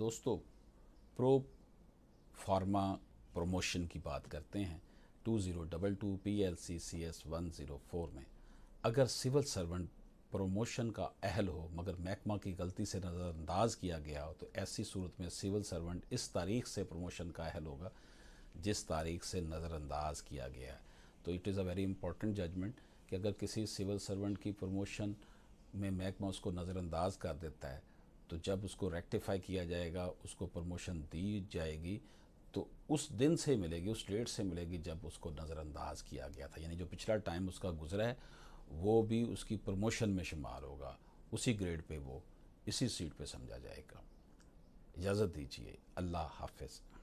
दोस्तों pro pharma promotion की बात करते हैं two zero double two P L C C S one zero four में अगर सिविल सर्वेंट प्रमोशन का अहल हो मगर महकमा की गलती से नज़रअंदाज किया गया हो तो ऐसी सूरत में सिविल सर्वेंट इस तारीख से प्रमोशन का अहल होगा जिस तारीख से नज़रअंदाज किया गया है तो it is a very important judgement कि अगर किसी सिविल सर्वेंट की प्रमोशन में महकमा उसको नज़रअंदाज कर देता है तो जब उसको रेक्टिफाई किया जाएगा उसको प्रमोशन दी जाएगी तो उस दिन से मिलेगी उस डेट से मिलेगी जब उसको नज़रअंदाज किया गया था यानी जो पिछला टाइम उसका गुजरा है वो भी उसकी प्रमोशन में शुमार होगा उसी ग्रेड पे वो इसी सीट पे समझा जाएगा इजाज़त दीजिए अल्लाह हाफिज़